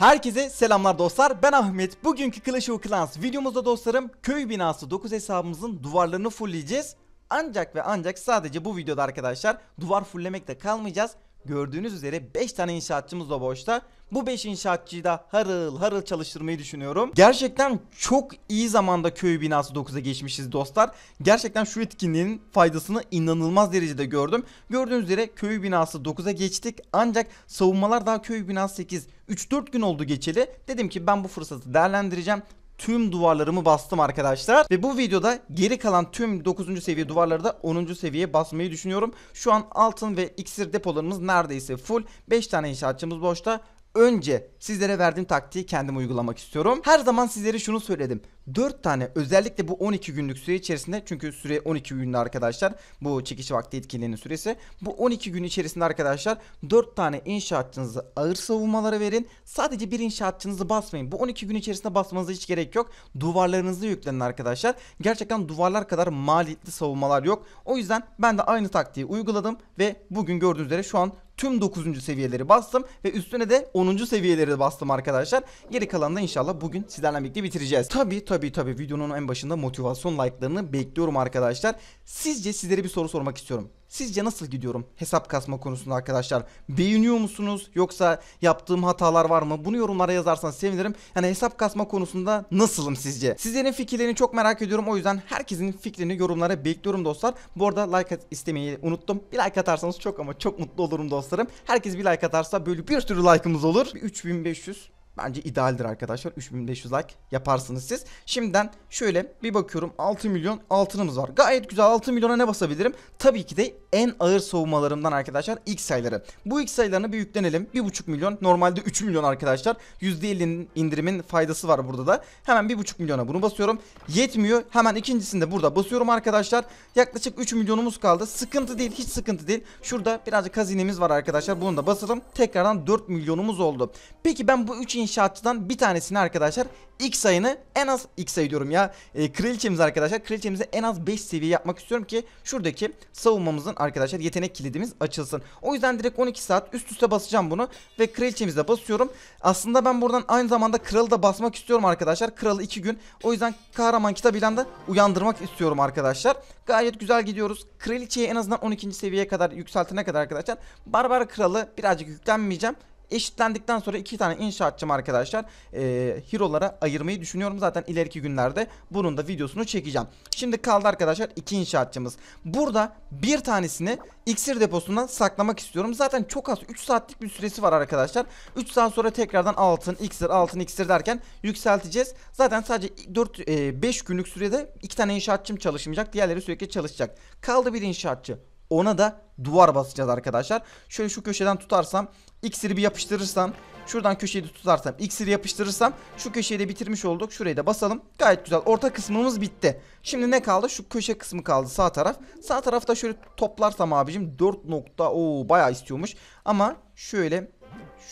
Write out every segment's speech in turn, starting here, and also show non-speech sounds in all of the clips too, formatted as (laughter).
Herkese selamlar dostlar ben Ahmet bugünkü Clash of Clans videomuzda dostlarım köy binası 9 hesabımızın duvarlarını fullleyeceğiz ancak ve ancak sadece bu videoda arkadaşlar duvar fulllemekte kalmayacağız Gördüğünüz üzere 5 tane inşaatçımız da boşta. Bu 5 inşaatçıyı da harıl harıl çalıştırmayı düşünüyorum. Gerçekten çok iyi zamanda köy binası 9'a geçmişiz dostlar. Gerçekten şu etkinliğin faydasını inanılmaz derecede gördüm. Gördüğünüz üzere köy binası 9'a geçtik. Ancak savunmalar daha köy binası 8. 3-4 gün oldu geçeli. Dedim ki ben bu fırsatı değerlendireceğim tüm duvarlarımı bastım arkadaşlar. Ve bu videoda geri kalan tüm 9. seviye duvarları da 10. seviyeye basmayı düşünüyorum. Şu an altın ve iksir depolarımız neredeyse full. 5 tane inşaatçımız boşta önce sizlere verdiğim taktiği kendim uygulamak istiyorum. Her zaman sizlere şunu söyledim. 4 tane özellikle bu 12 günlük süre içerisinde çünkü süre 12 günlü arkadaşlar bu çekiş vakti etkinliğinin süresi bu 12 gün içerisinde arkadaşlar 4 tane inşaatçınızı ağır savunmaları verin sadece bir inşaatçınızı basmayın bu 12 gün içerisinde basmanıza hiç gerek yok duvarlarınızı yüklenin arkadaşlar gerçekten duvarlar kadar maliyetli savunmalar yok o yüzden ben de aynı taktiği uyguladım ve bugün gördüğünüz üzere şu an tüm 9. seviyeleri bastım ve üstüne de 10. seviyeleri bastım arkadaşlar. Geri kalanı da inşallah bugün sizlerle birlikte bitireceğiz. Tabi Tabi tabi videonun en başında motivasyon like'larını bekliyorum arkadaşlar. Sizce sizlere bir soru sormak istiyorum. Sizce nasıl gidiyorum hesap kasma konusunda arkadaşlar? Beğeniyor musunuz yoksa yaptığım hatalar var mı? Bunu yorumlara yazarsanız sevinirim. Yani hesap kasma konusunda nasılım sizce? Sizlerin fikirlerini çok merak ediyorum. O yüzden herkesin fikrini yorumlara bekliyorum dostlar. Bu arada like istemeyi unuttum. Bir like atarsanız çok ama çok mutlu olurum dostlarım. Herkes bir like atarsa böyle bir sürü like'ımız olur. 3500 Bence idealdir arkadaşlar. 3500 like yaparsınız siz. Şimdiden şöyle bir bakıyorum 6 milyon altınımız var. Gayet güzel 6 milyona ne basabilirim? Tabii ki de en ağır savunmalarımdan arkadaşlar ilk sayıları. Bu ilk sayılarına bir yüklenelim. 1,5 milyon normalde 3 milyon arkadaşlar. %50 indirimin faydası var burada da. Hemen 1,5 milyona bunu basıyorum. Yetmiyor. Hemen ikincisini de burada basıyorum arkadaşlar. Yaklaşık 3 milyonumuz kaldı. Sıkıntı değil hiç sıkıntı değil. Şurada birazcık hazinemiz var arkadaşlar. Bunu da basalım. Tekrardan 4 milyonumuz oldu. Peki ben bu 3 inşaatçıdan bir tanesini arkadaşlar X sayını en az X sayı diyorum ya. E, kraliçemiz arkadaşlar kraliçemizi en az 5 seviye yapmak istiyorum ki şuradaki savunmamızın arkadaşlar yetenek kilidimiz açılsın. O yüzden direkt 12 saat üst üste basacağım bunu ve kraliçemize basıyorum. Aslında ben buradan aynı zamanda kralı da basmak istiyorum arkadaşlar. Kralı 2 gün. O yüzden kahraman kitap ilan da uyandırmak istiyorum arkadaşlar. Gayet güzel gidiyoruz. Kraliçeyi en azından 12. seviyeye kadar yükseltene kadar arkadaşlar. Barbar kralı birazcık yüklenmeyeceğim. Eşitlendikten sonra iki tane inşaatçım arkadaşlar e, hero'lara ayırmayı düşünüyorum. Zaten ileriki günlerde bunun da videosunu çekeceğim. Şimdi kaldı arkadaşlar iki inşaatçımız. Burada bir tanesini iksir deposundan saklamak istiyorum. Zaten çok az 3 saatlik bir süresi var arkadaşlar. 3 saat sonra tekrardan altın, iksir, altın, iksir derken yükselteceğiz. Zaten sadece 4 e, 5 günlük sürede iki tane inşaatçım çalışmayacak. Diğerleri sürekli çalışacak. Kaldı bir inşaatçı. Ona da duvar basacağız arkadaşlar. Şöyle şu köşeden tutarsam İksiri bir yapıştırırsam Şuradan köşeyi de tutarsam iksiri yapıştırırsam şu köşeyi de bitirmiş olduk. Şurayı da basalım. Gayet güzel. Orta kısmımız bitti. Şimdi ne kaldı? Şu köşe kısmı kaldı sağ taraf. Sağ tarafta şöyle toplarsam abicim 4 nokta ooo baya istiyormuş. Ama şöyle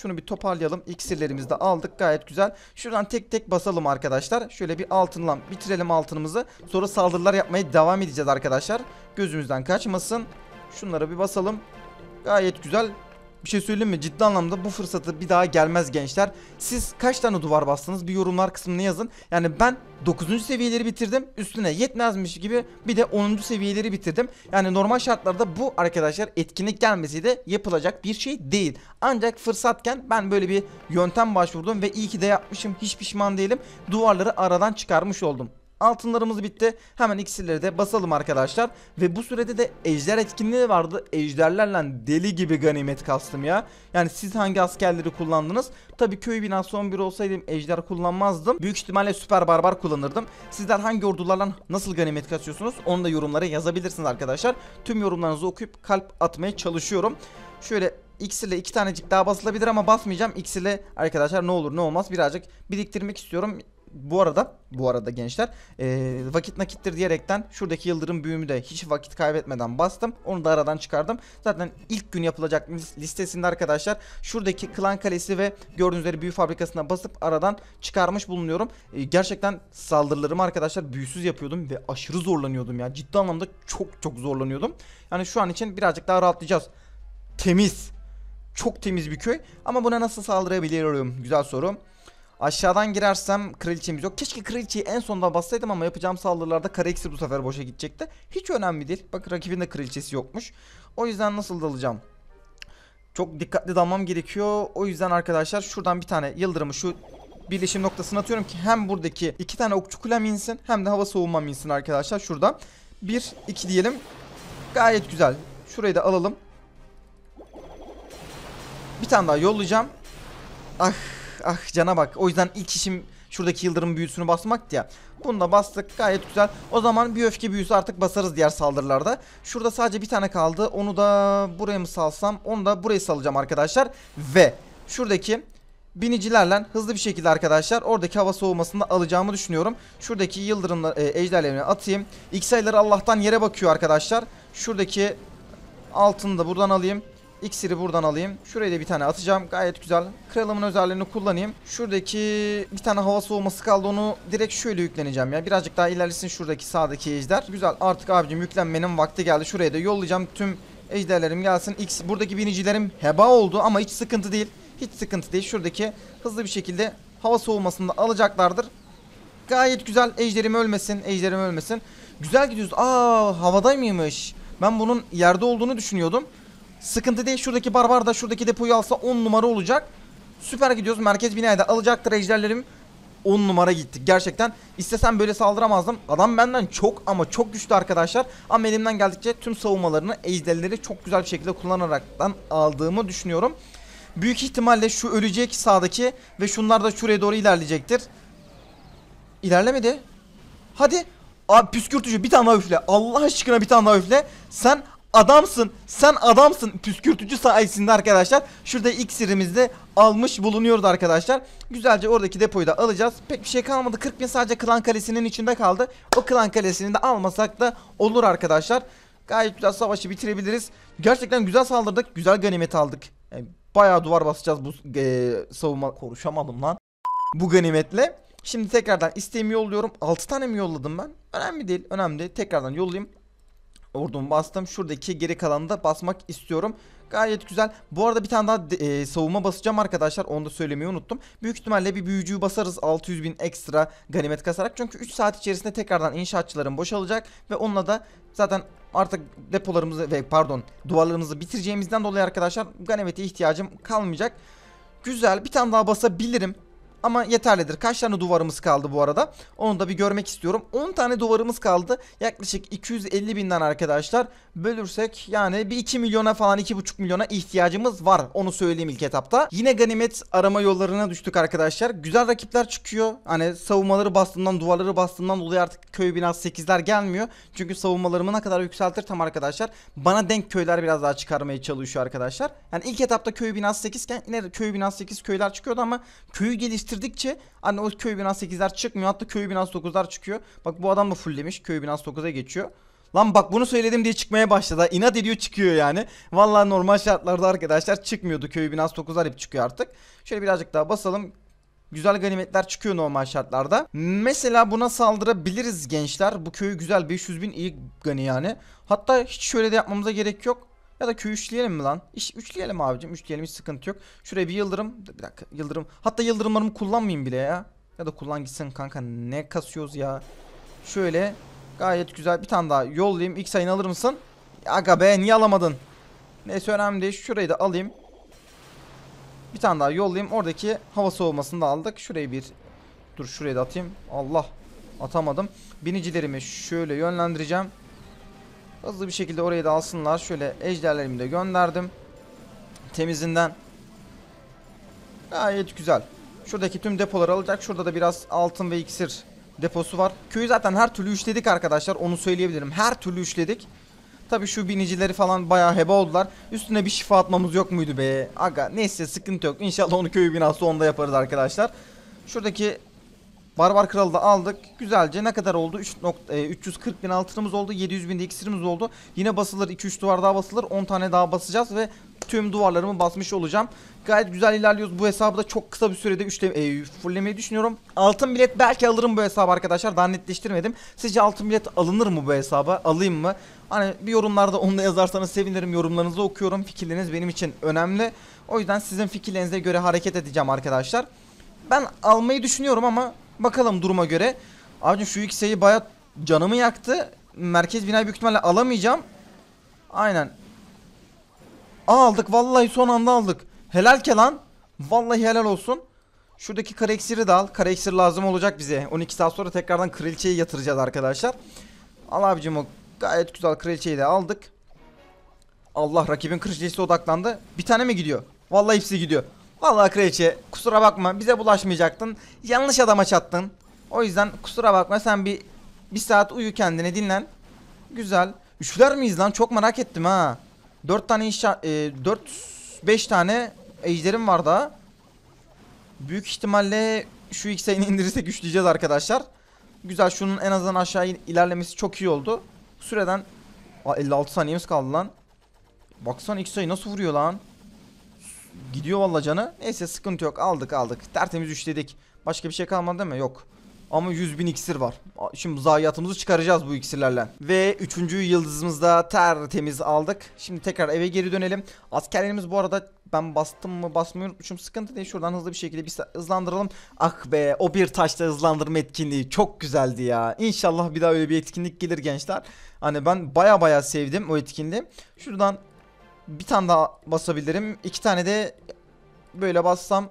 şunu bir toparlayalım. İksirlerimizi de aldık. Gayet güzel. Şuradan tek tek basalım arkadaşlar. Şöyle bir altınla bitirelim altınımızı. Sonra saldırılar yapmaya devam edeceğiz arkadaşlar. Gözümüzden kaçmasın. Şunları bir basalım. Gayet güzel. Bir şey söyleyeyim mi? Ciddi anlamda bu fırsatı bir daha gelmez gençler. Siz kaç tane duvar bastınız? Bir yorumlar kısmına yazın. Yani ben 9. seviyeleri bitirdim. Üstüne yetmezmiş gibi bir de 10. seviyeleri bitirdim. Yani normal şartlarda bu arkadaşlar etkinlik gelmesi de yapılacak bir şey değil. Ancak fırsatken ben böyle bir yöntem başvurdum ve iyi ki de yapmışım. Hiç pişman değilim. Duvarları aradan çıkarmış oldum. Altınlarımız bitti. Hemen iksirleri de basalım arkadaşlar. Ve bu sürede de ejder etkinliği vardı. Ejderlerle deli gibi ganimet kastım ya. Yani siz hangi askerleri kullandınız? Tabi köy binası 11 olsaydım ejder kullanmazdım. Büyük ihtimalle süper barbar kullanırdım. Sizler hangi ordularla nasıl ganimet kasıyorsunuz? Onu da yorumlara yazabilirsiniz arkadaşlar. Tüm yorumlarınızı okuyup kalp atmaya çalışıyorum. Şöyle İksirle iki tanecik daha basılabilir ama basmayacağım. İksirle arkadaşlar ne olur ne olmaz birazcık biriktirmek istiyorum bu arada bu arada gençler e, vakit nakittir diyerekten şuradaki yıldırım büyümü de hiç vakit kaybetmeden bastım. Onu da aradan çıkardım. Zaten ilk gün yapılacak listesinde arkadaşlar şuradaki klan kalesi ve gördüğünüz üzere büyü fabrikasına basıp aradan çıkarmış bulunuyorum. E, gerçekten saldırılarımı arkadaşlar büyüsüz yapıyordum ve aşırı zorlanıyordum ya. Ciddi anlamda çok çok zorlanıyordum. Yani şu an için birazcık daha rahatlayacağız. Temiz. Çok temiz bir köy ama buna nasıl saldırabiliyorum? Güzel soru. Aşağıdan girersem kraliçemiz yok. Keşke kraliçeyi en sonda bassaydım ama yapacağım saldırılarda kare eksi bu sefer boşa gidecekti. Hiç önemli değil. Bak rakibin de kraliçesi yokmuş. O yüzden nasıl dalacağım? Çok dikkatli dalmam gerekiyor. O yüzden arkadaşlar şuradan bir tane yıldırımı şu birleşim noktasına atıyorum ki hem buradaki iki tane okçu kulem insin hem de hava soğumam insin arkadaşlar şurada. Bir, iki diyelim. Gayet güzel. Şurayı da alalım. Bir tane daha yollayacağım. Ah ah cana bak. O yüzden ilk işim şuradaki yıldırım büyüsünü basmaktı ya. Bunu da bastık gayet güzel. O zaman bir öfke büyüsü artık basarız diğer saldırılarda. Şurada sadece bir tane kaldı. Onu da buraya mı salsam? Onu da buraya salacağım arkadaşlar. Ve şuradaki binicilerle hızlı bir şekilde arkadaşlar oradaki hava soğumasını alacağımı düşünüyorum. Şuradaki yıldırımla e, ejderlerini atayım. İlk sayıları Allah'tan yere bakıyor arkadaşlar. Şuradaki altını da buradan alayım. İksiri buradan alayım. Şuraya da bir tane atacağım. Gayet güzel. Kralımın özelliğini kullanayım. Şuradaki bir tane hava soğuması kaldı. Onu direkt şöyle yükleneceğim ya. Birazcık daha ilerlesin şuradaki sağdaki ejder. Güzel. Artık abicim yüklenmenin vakti geldi. Şuraya da yollayacağım tüm ejderlerim gelsin. X buradaki binicilerim heba oldu ama hiç sıkıntı değil. Hiç sıkıntı değil. Şuradaki hızlı bir şekilde hava soğumasını da alacaklardır. Gayet güzel. Ejderim ölmesin. Ejderim ölmesin. Güzel gidiyoruz. Aa mıymış? Ben bunun yerde olduğunu düşünüyordum. Sıkıntı değil. Şuradaki barbar da şuradaki depoyu alsa 10 numara olacak. Süper gidiyoruz. Merkez binaya da alacaktır ejderlerim. 10 numara gittik gerçekten. İstesem böyle saldıramazdım. Adam benden çok ama çok güçlü arkadaşlar. Ama elimden geldikçe tüm savunmalarını, ejderleri çok güzel bir şekilde kullanaraktan aldığımı düşünüyorum. Büyük ihtimalle şu ölecek sağdaki ve şunlar da şuraya doğru ilerleyecektir. İlerlemedi. Hadi. Abi püskürtücü bir tane daha üfle. Allah aşkına bir tane daha üfle. Sen adamsın. Sen adamsın. Püskürtücü sayesinde arkadaşlar. Şurada iksirimizde almış bulunuyoruz arkadaşlar. Güzelce oradaki depoyu da alacağız. Pek bir şey kalmadı. 40 bin sadece klan kalesinin içinde kaldı. O klan kalesini de almasak da olur arkadaşlar. Gayet güzel savaşı bitirebiliriz. Gerçekten güzel saldırdık. Güzel ganimet aldık. Yani e, bayağı duvar basacağız bu e, savunma. Konuşamadım lan. Bu ganimetle. Şimdi tekrardan isteğimi yolluyorum. 6 tane mi yolladım ben? Önemli değil. Önemli değil. Tekrardan yollayayım. Ordumu bastım. Şuradaki geri kalanı da basmak istiyorum. Gayet güzel. Bu arada bir tane daha e, savunma basacağım arkadaşlar. Onu da söylemeyi unuttum. Büyük ihtimalle bir büyücüyü basarız. 600 bin ekstra ganimet kasarak. Çünkü 3 saat içerisinde tekrardan inşaatçıların boşalacak. Ve onunla da zaten artık depolarımızı ve pardon duvarlarımızı bitireceğimizden dolayı arkadaşlar ganimete ihtiyacım kalmayacak. Güzel. Bir tane daha basabilirim. Ama yeterlidir. Kaç tane duvarımız kaldı bu arada? Onu da bir görmek istiyorum. 10 tane duvarımız kaldı. Yaklaşık 250 binden arkadaşlar. Bölürsek yani bir 2 milyona falan 2,5 milyona ihtiyacımız var. Onu söyleyeyim ilk etapta. Yine ganimet arama yollarına düştük arkadaşlar. Güzel rakipler çıkıyor. Hani savunmaları bastığından duvarları bastığından dolayı artık köy binası 8'ler gelmiyor. Çünkü savunmalarımı ne kadar yükseltir tam arkadaşlar. Bana denk köyler biraz daha çıkarmaya çalışıyor arkadaşlar. Yani ilk etapta köy binası 8 iken yine köy binası 8 köyler çıkıyordu ama köyü geliştirmek geliştirdikçe hani o köy binası 8'ler çıkmıyor. Hatta köy binası 9'lar çıkıyor. Bak bu adam da full demiş Köy binası 9'a geçiyor. Lan bak bunu söyledim diye çıkmaya başladı. İnat ediyor çıkıyor yani. Vallahi normal şartlarda arkadaşlar çıkmıyordu. Köy binası 9'lar hep çıkıyor artık. Şöyle birazcık daha basalım. Güzel ganimetler çıkıyor normal şartlarda. Mesela buna saldırabiliriz gençler. Bu köyü güzel 500 bin iyi gani yani. Hatta hiç şöyle de yapmamıza gerek yok. Ya da Q3'leyelim mi lan? İş 3'leyelim abicim. 3'leyelim hiç sıkıntı yok. Şuraya bir yıldırım. Bir dakika yıldırım. Hatta yıldırımlarımı kullanmayayım bile ya. Ya da kullan gitsin kanka. Ne kasıyoruz ya. Şöyle gayet güzel. Bir tane daha yollayayım. İlk sayını alır mısın? Aga be niye alamadın? Neyse önemli değil. Şurayı da alayım. Bir tane daha yollayayım. Oradaki hava soğumasını da aldık. Şurayı bir... Dur şuraya da atayım. Allah. Atamadım. Binicilerimi şöyle yönlendireceğim. Hızlı bir şekilde orayı da alsınlar. Şöyle ejderlerimi de gönderdim. Temizinden. Gayet güzel. Şuradaki tüm depoları alacak. Şurada da biraz altın ve iksir deposu var. Köyü zaten her türlü üçledik arkadaşlar. Onu söyleyebilirim. Her türlü üçledik. Tabi şu binicileri falan bayağı heba oldular. Üstüne bir şifa atmamız yok muydu be? Aga neyse sıkıntı yok. İnşallah onu köyü binası onda yaparız arkadaşlar. Şuradaki Barbar Kralı da aldık. Güzelce ne kadar oldu? 3 e, 340 bin altınımız oldu. 700 bin de iksirimiz oldu. Yine basılır. 2-3 duvar daha basılır. 10 tane daha basacağız ve tüm duvarlarımı basmış olacağım. Gayet güzel ilerliyoruz. Bu hesabı da çok kısa bir sürede üçle, e, fulllemeyi düşünüyorum. Altın bilet belki alırım bu hesabı arkadaşlar. Daha netleştirmedim. Sizce altın bilet alınır mı bu hesaba? Alayım mı? Hani bir yorumlarda onu da yazarsanız sevinirim. Yorumlarınızı okuyorum. Fikirleriniz benim için önemli. O yüzden sizin fikirlerinize göre hareket edeceğim arkadaşlar. Ben almayı düşünüyorum ama Bakalım duruma göre. Abicim şu X'e'yi baya canımı yaktı. Merkez binayı büyük ihtimalle alamayacağım. Aynen. aldık vallahi son anda aldık. Helal ke lan. Vallahi helal olsun. Şuradaki kara iksiri de al. Kara iksir lazım olacak bize. 12 saat sonra tekrardan kraliçeyi yatıracağız arkadaşlar. Al abicim o gayet güzel kraliçeyi de aldık. Allah rakibin kraliçesi odaklandı. Bir tane mi gidiyor? Vallahi hepsi gidiyor. Vallahi kraliçe kusura bakma bize bulaşmayacaktın. Yanlış adama çattın. O yüzden kusura bakma sen bir bir saat uyu kendine dinlen. Güzel. Üçler miyiz lan? Çok merak ettim ha. Dört tane inşa... E, dört... Beş tane ejderim var daha. Büyük ihtimalle şu ilk sayını indirirsek güçleyeceğiz arkadaşlar. Güzel şunun en azından aşağı ilerlemesi çok iyi oldu. Süreden... 56 saniyemiz kaldı lan. Baksana ilk nasıl vuruyor lan. Gidiyor valla canı. Neyse sıkıntı yok. Aldık aldık. Tertemiz üçledik. Başka bir şey kalmadı değil mi? Yok. Ama 100 bin iksir var. Şimdi zayiatımızı çıkaracağız bu iksirlerle. Ve üçüncü yıldızımızı da tertemiz aldık. Şimdi tekrar eve geri dönelim. Askerlerimiz bu arada ben bastım mı basmayı unutmuşum. Sıkıntı değil şuradan hızlı bir şekilde bir hızlandıralım. Ah be o bir taşla hızlandırma etkinliği çok güzeldi ya. İnşallah bir daha öyle bir etkinlik gelir gençler. Hani ben baya baya sevdim o etkinliği. Şuradan bir tane daha basabilirim. İki tane de böyle bassam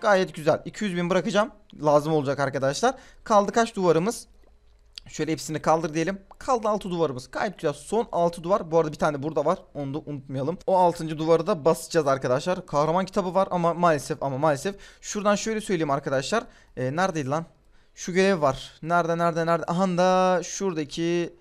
gayet güzel. 200 bin bırakacağım. Lazım olacak arkadaşlar. Kaldı kaç duvarımız? Şöyle hepsini kaldır diyelim. Kaldı 6 duvarımız. Gayet güzel. Son 6 duvar. Bu arada bir tane burada var. Onu da unutmayalım. O 6. duvarı da basacağız arkadaşlar. Kahraman kitabı var ama maalesef ama maalesef. Şuradan şöyle söyleyeyim arkadaşlar. Ee, neredeydi lan? Şu görev var. Nerede nerede nerede? Aha da şuradaki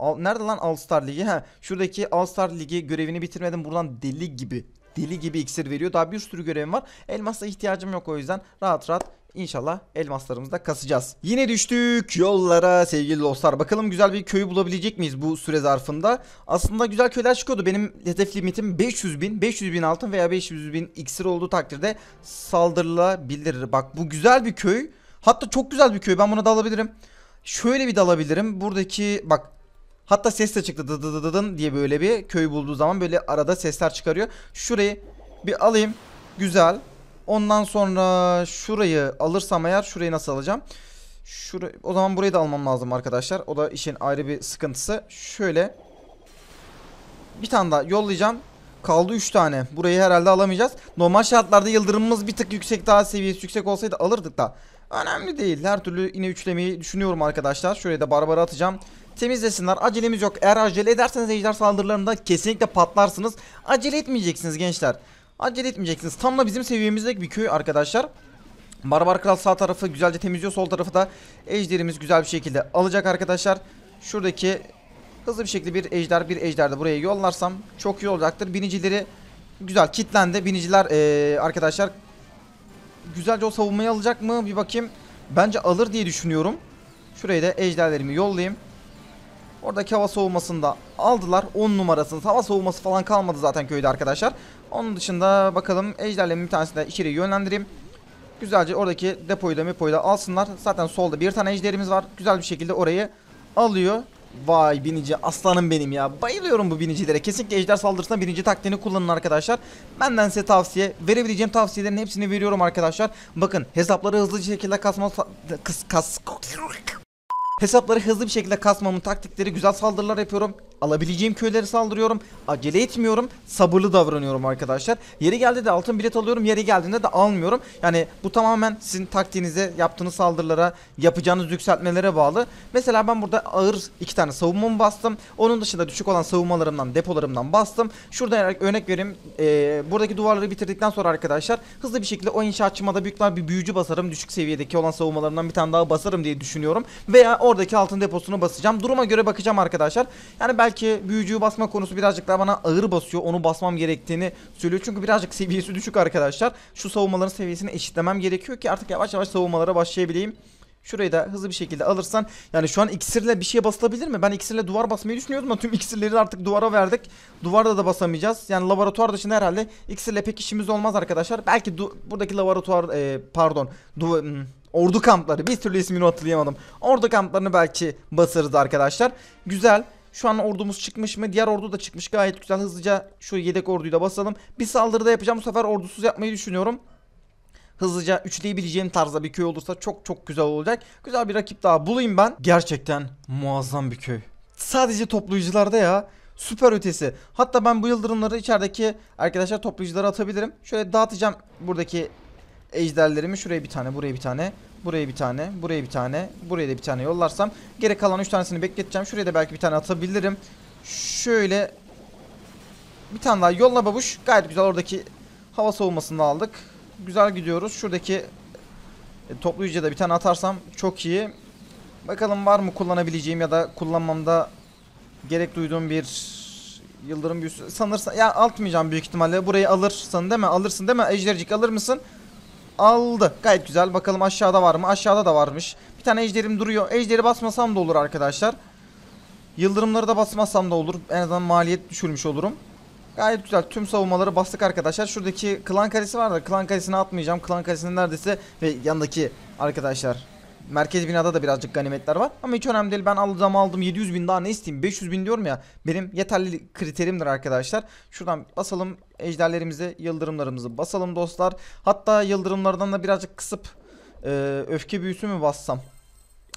Al, nerede lan All Star Ligi? Ha, şuradaki All Star Ligi görevini bitirmedim. Buradan deli gibi deli gibi iksir veriyor. Daha bir sürü görevim var. Elmasla ihtiyacım yok o yüzden rahat rahat inşallah elmaslarımızı da kasacağız. Yine düştük yollara sevgili dostlar. Bakalım güzel bir köyü bulabilecek miyiz bu süre zarfında? Aslında güzel köyler çıkıyordu. Benim hedef limitim 500 bin, 500 bin altın veya 500 bin iksir olduğu takdirde saldırılabilir. Bak bu güzel bir köy. Hatta çok güzel bir köy. Ben buna alabilirim. Şöyle bir dalabilirim. Buradaki bak Hatta ses de çıktı dı dı dı dın diye böyle bir köy bulduğu zaman böyle arada sesler çıkarıyor. Şurayı bir alayım. Güzel. Ondan sonra şurayı alırsam eğer şurayı nasıl alacağım? Şurayı, o zaman burayı da almam lazım arkadaşlar. O da işin ayrı bir sıkıntısı. Şöyle bir tane daha yollayacağım. Kaldı 3 tane. Burayı herhalde alamayacağız. Normal şartlarda yıldırımımız bir tık yüksek daha seviyesi yüksek olsaydı alırdık da. Önemli değil. Her türlü yine üçlemeyi düşünüyorum arkadaşlar. Şöyle de barbara atacağım temizlesinler. Acelemiz yok. Eğer acele ederseniz ejder saldırılarında kesinlikle patlarsınız. Acele etmeyeceksiniz gençler. Acele etmeyeceksiniz. Tam da bizim seviyemizdeki bir köy arkadaşlar. Barbar Kral sağ tarafı güzelce temizliyor. Sol tarafı da ejderimiz güzel bir şekilde alacak arkadaşlar. Şuradaki hızlı bir şekilde bir ejder bir ejder de buraya yollarsam çok iyi olacaktır. Binicileri güzel kitlendi. Biniciler ee, arkadaşlar güzelce o savunmayı alacak mı? Bir bakayım. Bence alır diye düşünüyorum. Şuraya da ejderlerimi yollayayım. Oradaki hava soğumasını da aldılar. 10 numarasını. Hava soğuması falan kalmadı zaten köyde arkadaşlar. Onun dışında bakalım ejderlerin bir tanesini de içeri yönlendireyim. Güzelce oradaki depoyu da mepoyu da alsınlar. Zaten solda bir tane ejderimiz var. Güzel bir şekilde orayı alıyor. Vay binici aslanım benim ya. Bayılıyorum bu binicilere. Kesinlikle ejder saldırısında binici taktiğini kullanın arkadaşlar. Benden size tavsiye. Verebileceğim tavsiyelerin hepsini veriyorum arkadaşlar. Bakın hesapları hızlı şekilde kasma... Kıs, kas... Hesapları hızlı bir şekilde kasmamın taktikleri güzel saldırılar yapıyorum. Alabileceğim köylere saldırıyorum. Acele etmiyorum. Sabırlı davranıyorum arkadaşlar. Yeri geldi de altın bilet alıyorum. Yeri geldiğinde de almıyorum. Yani bu tamamen sizin taktiğinize, yaptığınız saldırılara, yapacağınız yükseltmelere bağlı. Mesela ben burada ağır iki tane savunmamı bastım. Onun dışında düşük olan savunmalarımdan, depolarımdan bastım. Şurada er-, örnek vereyim. Ee, buradaki duvarları bitirdikten sonra arkadaşlar hızlı bir şekilde o inşaatçıma büyükler bir büyücü basarım. Düşük seviyedeki olan savunmalarından bir tane daha basarım diye düşünüyorum. Veya oradaki altın deposunu basacağım. Duruma göre bakacağım arkadaşlar. Yani belki belki büyücüyü basma konusu birazcık daha bana ağır basıyor. Onu basmam gerektiğini söylüyor. Çünkü birazcık seviyesi düşük arkadaşlar. Şu savunmaların seviyesini eşitlemem gerekiyor ki artık yavaş yavaş savunmalara başlayabileyim. Şurayı da hızlı bir şekilde alırsan yani şu an iksirle bir şeye basılabilir mi? Ben iksirle duvar basmayı düşünüyordum ama tüm iksirleri artık duvara verdik. Duvarda da basamayacağız. Yani laboratuvar dışında herhalde iksirle pek işimiz olmaz arkadaşlar. Belki buradaki laboratuvar e, pardon hmm, ordu kampları bir türlü ismini hatırlayamadım. Ordu kamplarını belki basarız arkadaşlar. Güzel. Şu an ordumuz çıkmış mı? Diğer ordu da çıkmış. Gayet güzel. Hızlıca şu yedek orduyu da basalım. Bir saldırı da yapacağım. Bu sefer ordusuz yapmayı düşünüyorum hızlıca üçleyebileceğim tarzda bir köy olursa çok çok güzel olacak. Güzel bir rakip daha bulayım ben. Gerçekten muazzam bir köy. Sadece toplayıcılarda ya. Süper ötesi. Hatta ben bu yıldırımları içerideki arkadaşlar toplayıcılara atabilirim. Şöyle dağıtacağım buradaki ejderlerimi. Şuraya bir tane, buraya bir tane. Buraya bir tane, buraya bir tane, buraya da bir tane yollarsam gerek kalan 3 tanesini bekleteceğim. Şuraya da belki bir tane atabilirim. Şöyle bir tane daha yolla babuş. Gayet güzel oradaki hava soğumasını aldık. Güzel gidiyoruz. Şuradaki e, toplayıcıya da bir tane atarsam çok iyi. Bakalım var mı kullanabileceğim ya da kullanmamda gerek duyduğum bir yıldırım büyüsü. Sanırsa ya altmayacağım büyük ihtimalle. Burayı alırsan değil mi? Alırsın değil mi? Ejdercik alır mısın? aldı. Gayet güzel. Bakalım aşağıda var mı? Aşağıda da varmış. Bir tane ejderim duruyor. Ejderi basmasam da olur arkadaşlar. Yıldırımları da basmasam da olur. En azından maliyet düşürmüş olurum. Gayet güzel. Tüm savunmaları bastık arkadaşlar. Şuradaki klan karesi var da klan karesini atmayacağım. Klan kalesini neredeyse ve yanındaki arkadaşlar Merkez binada da birazcık ganimetler var. Ama hiç önemli değil. Ben alacağım aldım. 700 bin daha ne isteyeyim? 500 bin diyorum ya. Benim yeterli kriterimdir arkadaşlar. Şuradan basalım ejderlerimizi, yıldırımlarımızı basalım dostlar. Hatta yıldırımlardan da birazcık kısıp e, öfke büyüsü mü bassam?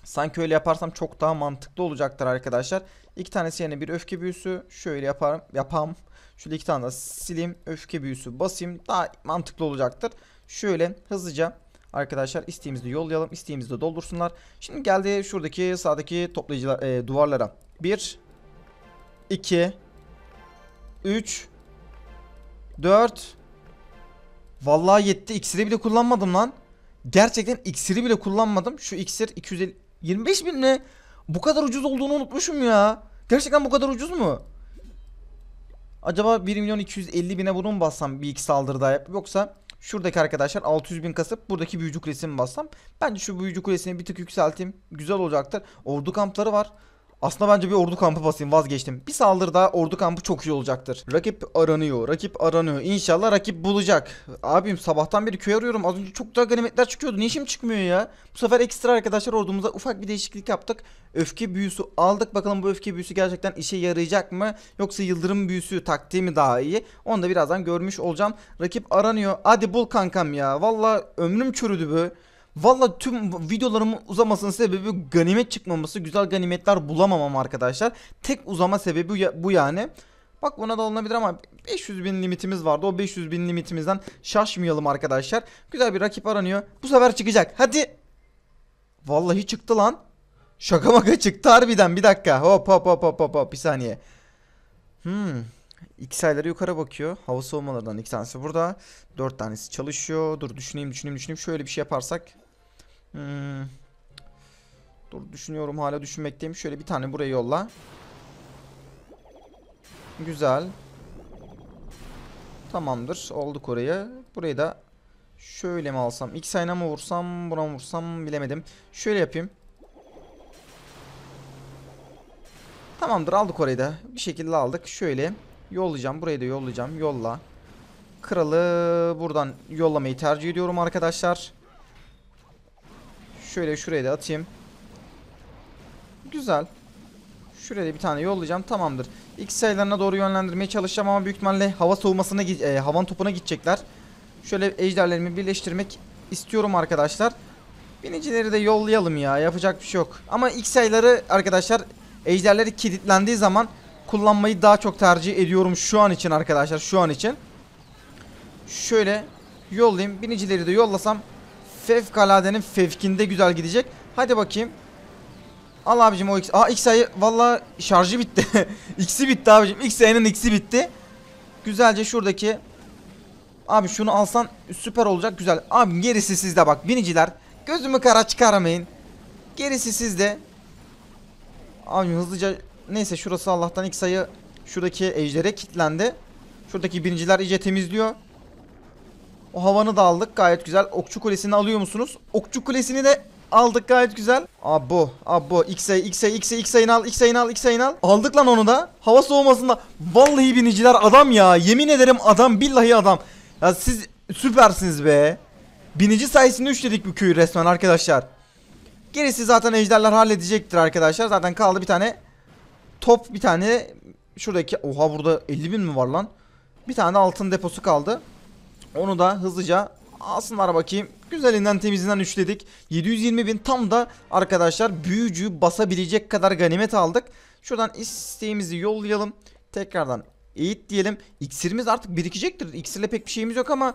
Sanki öyle yaparsam çok daha mantıklı olacaktır arkadaşlar. İki tanesi yerine bir öfke büyüsü. Şöyle yaparım, yapam. Şöyle iki tane de sileyim. Öfke büyüsü basayım. Daha mantıklı olacaktır. Şöyle hızlıca arkadaşlar isteğimizi yollayalım. İsteğimizi de doldursunlar. Şimdi geldi şuradaki sağdaki toplayıcılar e, duvarlara. 1 2 3 4 Vallahi yetti. İksiri bile kullanmadım lan. Gerçekten iksiri bile kullanmadım. Şu iksir 250 bin ne? Bu kadar ucuz olduğunu unutmuşum ya. Gerçekten bu kadar ucuz mu? Acaba 1 milyon 250 bine bunu mu bassam bir iki saldırı daha yap? Yoksa Şuradaki arkadaşlar 600 bin kasıp buradaki büyücü kulesini bassam. Bence şu büyücü kulesini bir tık yükselteyim. Güzel olacaktır. Ordu kampları var. Aslında bence bir ordu kampı basayım vazgeçtim. Bir saldırıda ordu kampı çok iyi olacaktır. Rakip aranıyor. Rakip aranıyor. İnşallah rakip bulacak. Abim sabahtan beri köy arıyorum. Az önce çok daha ganimetler çıkıyordu. Ne işim çıkmıyor ya? Bu sefer ekstra arkadaşlar ordumuza ufak bir değişiklik yaptık. Öfke büyüsü aldık. Bakalım bu öfke büyüsü gerçekten işe yarayacak mı? Yoksa yıldırım büyüsü taktiği mi daha iyi? Onu da birazdan görmüş olacağım. Rakip aranıyor. Hadi bul kankam ya. Valla ömrüm çürüdü bu. Valla tüm videolarımın uzamasının sebebi ganimet çıkmaması. Güzel ganimetler bulamamam arkadaşlar. Tek uzama sebebi bu yani. Bak buna da alınabilir ama 500 bin limitimiz vardı. O 500 bin limitimizden şaşmayalım arkadaşlar. Güzel bir rakip aranıyor. Bu sefer çıkacak. Hadi. Vallahi çıktı lan. Şaka maka çıktı harbiden. Bir dakika. Hop hop hop hop hop. hop. Bir saniye. Hmm. İki sayıları yukarı bakıyor. Hava soğumalarından iki tanesi burada. Dört tanesi çalışıyor. Dur düşüneyim düşüneyim düşüneyim. Şöyle bir şey yaparsak. Hmm. Dur düşünüyorum hala düşünmekteyim. Şöyle bir tane buraya yolla. Güzel. Tamamdır. Olduk oraya. Burayı da şöyle mi alsam? X ayna mı vursam? Buna mı vursam? Bilemedim. Şöyle yapayım. Tamamdır aldık orayı da. Bir şekilde aldık. Şöyle yollayacağım. Burayı da yollayacağım. Yolla. Kralı buradan yollamayı tercih ediyorum arkadaşlar. Şöyle şuraya da atayım. Güzel. Şuraya bir tane yollayacağım. Tamamdır. X sayılarına doğru yönlendirmeye çalışacağım ama büyük ihtimalle hava soğumasına e, havan topuna gidecekler. Şöyle ejderlerimi birleştirmek istiyorum arkadaşlar. Binicileri de yollayalım ya. Yapacak bir şey yok. Ama X sayıları arkadaşlar ejderleri kilitlendiği zaman kullanmayı daha çok tercih ediyorum şu an için arkadaşlar. Şu an için. Şöyle yollayayım. Binicileri de yollasam Fevkaladenin fevkinde güzel gidecek. Hadi bakayım. Al abicim o X. Aa X ayı valla şarjı bitti. (laughs) X'i bitti abicim. X ayının X'i bitti. Güzelce şuradaki. Abi şunu alsan süper olacak. Güzel. Abi gerisi sizde bak. Biniciler. Gözümü kara çıkarmayın. Gerisi sizde. Abi hızlıca. Neyse şurası Allah'tan X ayı. Şuradaki ejdere kilitlendi. Şuradaki biniciler iyice temizliyor. O havanı da aldık gayet güzel. Okçu kulesini alıyor musunuz? Okçu kulesini de aldık gayet güzel. Abo abo X'e X'e X'e X'e al X'e al X'e al. Aldık lan onu da. Hava soğumasında vallahi biniciler adam ya. Yemin ederim adam billahi adam. Ya siz süpersiniz be. Binici sayesinde üçledik bu köyü resmen arkadaşlar. Gerisi zaten ejderler halledecektir arkadaşlar. Zaten kaldı bir tane top bir tane şuradaki oha burada 50 bin mi var lan? Bir tane altın deposu kaldı. Onu da hızlıca alsınlar bakayım. Güzelinden temizinden üçledik. 720 bin tam da arkadaşlar büyücü basabilecek kadar ganimet aldık. Şuradan isteğimizi yollayalım. Tekrardan eğit diyelim. İksirimiz artık birikecektir. İksirle pek bir şeyimiz yok ama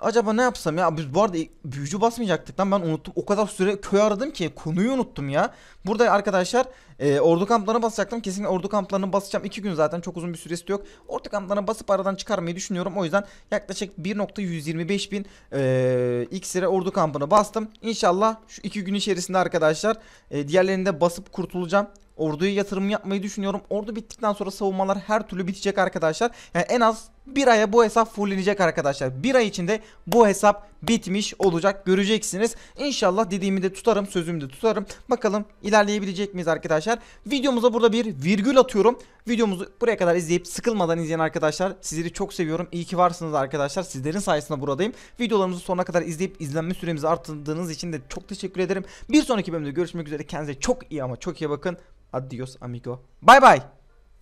Acaba ne yapsam ya? Biz bu arada büyücü basmayacaktık lan ben unuttum. O kadar süre köy aradım ki konuyu unuttum ya. Burada arkadaşlar e, ordu kamplarına basacaktım. Kesinlikle ordu kamplarına basacağım. 2 gün zaten çok uzun bir süresi yok. Ordu kamplarına basıp aradan çıkarmayı düşünüyorum. O yüzden yaklaşık 1.125 bin e, iksire ordu kampını bastım. İnşallah şu 2 gün içerisinde arkadaşlar e, diğerlerini de basıp kurtulacağım. Orduya yatırım yapmayı düşünüyorum. Ordu bittikten sonra savunmalar her türlü bitecek arkadaşlar. Yani en az bir aya bu hesap fullenecek arkadaşlar. Bir ay içinde bu hesap bitmiş olacak göreceksiniz. İnşallah dediğimi de tutarım sözümü de tutarım. Bakalım ilerleyebilecek miyiz arkadaşlar. Videomuza burada bir virgül atıyorum. Videomuzu buraya kadar izleyip sıkılmadan izleyen arkadaşlar sizleri çok seviyorum. İyi ki varsınız arkadaşlar. Sizlerin sayesinde buradayım. Videolarımızı sonuna kadar izleyip izlenme süremizi arttırdığınız için de çok teşekkür ederim. Bir sonraki bölümde görüşmek üzere. Kendinize çok iyi ama çok iyi bakın. Adios amigo. Bay bay.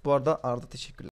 Bu arada Arda teşekkürler.